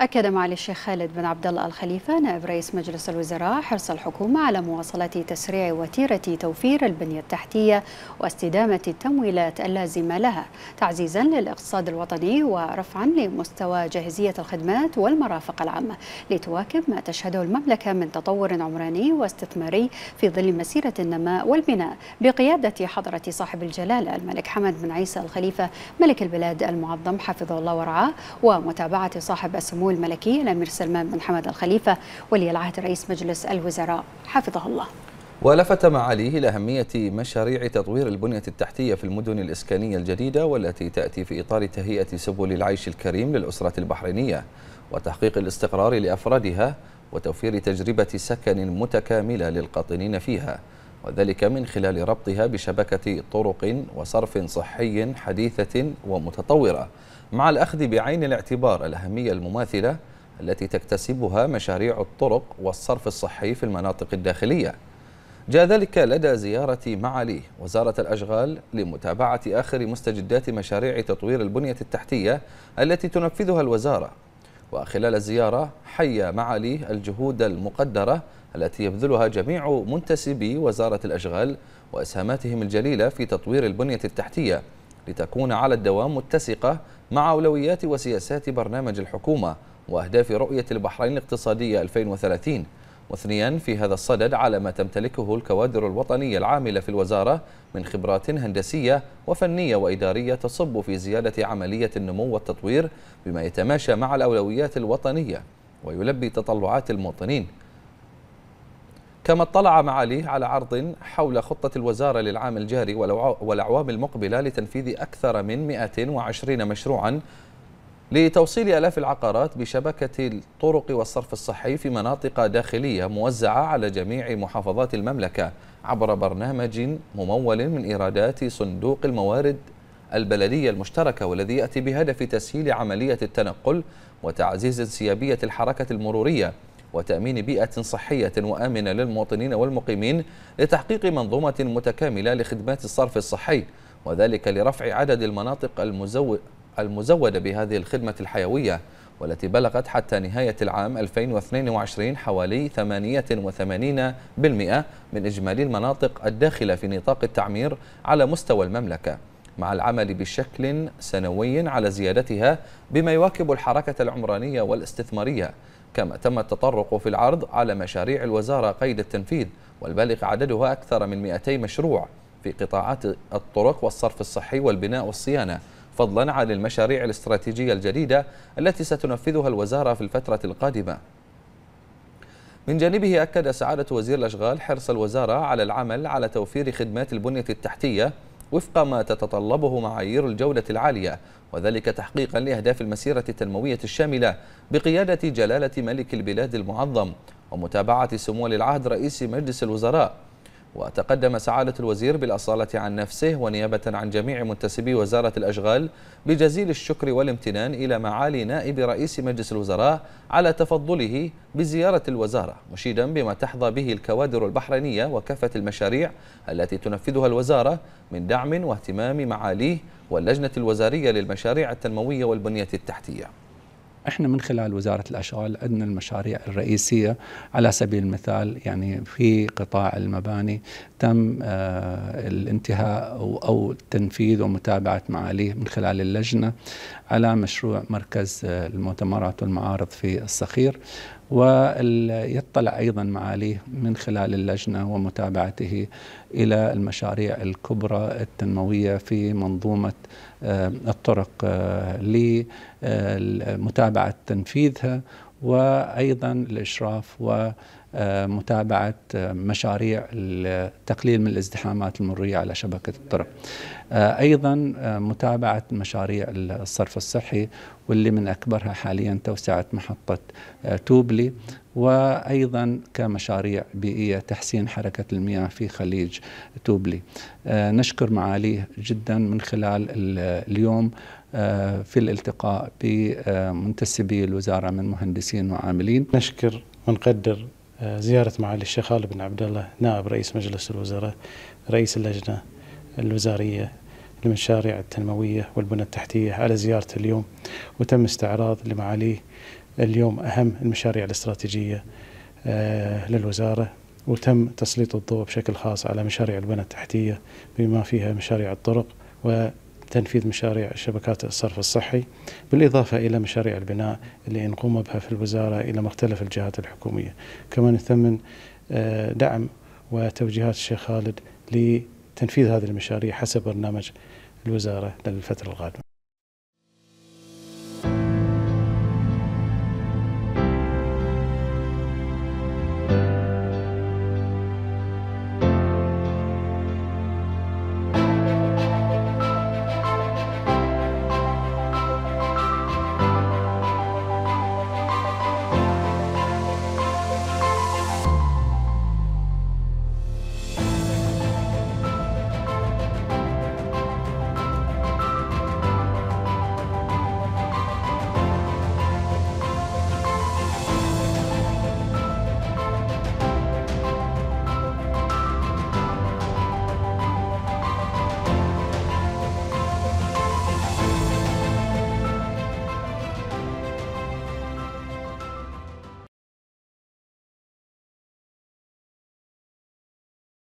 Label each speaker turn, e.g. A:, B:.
A: أكد معالي الشيخ خالد بن عبد الله الخليفة نائب رئيس مجلس الوزراء حرص الحكومة على مواصلة تسريع وتيرة توفير البنية التحتية واستدامة التمويلات اللازمة لها تعزيزا للاقتصاد الوطني ورفعا لمستوى جاهزية الخدمات والمرافق العامة لتواكب ما تشهده المملكة من تطور عمراني واستثماري في ظل مسيرة النماء والبناء بقيادة حضرة صاحب الجلالة الملك حمد بن عيسى الخليفة ملك البلاد المعظم حفظه الله ورعاه ومتابعة صاحب السمو السمو الملكي الأمير سلمان بن حمد الخليفة ولي العهد رئيس مجلس الوزراء حفظه الله
B: ولفت معاليه إلى أهمية مشاريع تطوير البنية التحتية في المدن الإسكانية الجديدة والتي تأتي في إطار تهيئة سبل العيش الكريم للأسرة البحرينية وتحقيق الاستقرار لأفرادها وتوفير تجربة سكن متكاملة للقاطنين فيها وذلك من خلال ربطها بشبكة طرق وصرف صحي حديثة ومتطورة مع الأخذ بعين الاعتبار الأهمية المماثلة التي تكتسبها مشاريع الطرق والصرف الصحي في المناطق الداخلية جاء ذلك لدى زيارة معالي وزارة الأشغال لمتابعة آخر مستجدات مشاريع تطوير البنية التحتية التي تنفذها الوزارة وخلال الزيارة حي معاليه الجهود المقدرة التي يبذلها جميع منتسبي وزارة الأشغال وأسهاماتهم الجليلة في تطوير البنية التحتية لتكون على الدوام متسقة مع أولويات وسياسات برنامج الحكومة وأهداف رؤية البحرين الاقتصادية 2030 واثنيا في هذا الصدد على ما تمتلكه الكوادر الوطنية العاملة في الوزارة من خبرات هندسية وفنية وإدارية تصب في زيادة عملية النمو والتطوير بما يتماشى مع الأولويات الوطنية ويلبي تطلعات المواطنين كما اطلع معاليه على عرض حول خطة الوزارة للعام الجاري والأعوام المقبلة لتنفيذ أكثر من 120 مشروعا لتوصيل آلاف العقارات بشبكة الطرق والصرف الصحي في مناطق داخلية موزعة على جميع محافظات المملكة عبر برنامج ممول من إيرادات صندوق الموارد البلدية المشتركة والذي يأتي بهدف تسهيل عملية التنقل وتعزيز انسيابية الحركة المرورية وتأمين بيئة صحية وآمنة للمواطنين والمقيمين لتحقيق منظومة متكاملة لخدمات الصرف الصحي وذلك لرفع عدد المناطق المزو... المزودة بهذه الخدمة الحيوية والتي بلغت حتى نهاية العام 2022 حوالي 88% من إجمالي المناطق الداخلة في نطاق التعمير على مستوى المملكة مع العمل بشكل سنوي على زيادتها بما يواكب الحركة العمرانية والاستثمارية كما تم التطرق في العرض على مشاريع الوزارة قيد التنفيذ والبالغ عددها أكثر من 200 مشروع في قطاعات الطرق والصرف الصحي والبناء والصيانة فضلا عن المشاريع الاستراتيجية الجديدة التي ستنفذها الوزارة في الفترة القادمة من جانبه أكد سعادة وزير الأشغال حرص الوزارة على العمل على توفير خدمات البنية التحتية وفق ما تتطلبه معايير الجودة العالية وذلك تحقيقا لأهداف المسيرة التنموية الشاملة بقيادة جلالة ملك البلاد المعظم ومتابعة سمو العهد رئيس مجلس الوزراء وتقدم سعادة الوزير بالأصالة عن نفسه ونيابة عن جميع منتسبي وزارة الأشغال بجزيل الشكر والامتنان إلى معالي نائب رئيس مجلس الوزراء على تفضله بزيارة الوزارة مشيدا بما تحظى به الكوادر البحرينية وكافة المشاريع التي تنفذها الوزارة من دعم واهتمام معاليه واللجنة الوزارية للمشاريع التنموية والبنية التحتية
C: احنا من خلال وزاره الاشغال عندنا المشاريع الرئيسيه على سبيل المثال يعني في قطاع المباني تم آه، الانتهاء او تنفيذ ومتابعه معاليه من خلال اللجنه على مشروع مركز آه، المؤتمرات والمعارض في الصخير ويطلع أيضا معاليه من خلال اللجنة ومتابعته إلى المشاريع الكبرى التنموية في منظومة آه، الطرق آه، لمتابعة تنفيذها وأيضا الإشراف و آه، متابعة آه، مشاريع التقليل من الازدحامات المرية على شبكة الطرق آه، أيضا متابعة مشاريع الصرف الصحي واللي من أكبرها حاليا توسعة محطة توبلي وأيضا كمشاريع بيئية تحسين حركة المياه في خليج توبلي نشكر معاليه جدا من خلال اليوم في الالتقاء بمنتسبي الوزارة من
D: مهندسين وعاملين نشكر ونقدر آه، زيارة معالي الشيخ خالد بن عبد الله نائب رئيس مجلس الوزراء رئيس اللجنة الوزارية للمشاريع التنموية والبنى التحتية على زيارته اليوم وتم استعراض لمعاليه اليوم أهم المشاريع الاستراتيجية آه، للوزارة وتم تسليط الضوء بشكل خاص على مشاريع البنى التحتية بما فيها مشاريع الطرق و تنفيذ مشاريع شبكات الصرف الصحي بالإضافة إلى مشاريع البناء اللي نقوم بها في الوزارة إلى مختلف الجهات الحكومية كما نثمن آه، دعم وتوجيهات الشيخ خالد لتنفيذ هذه المشاريع حسب برنامج الوزارة للفترة القادمة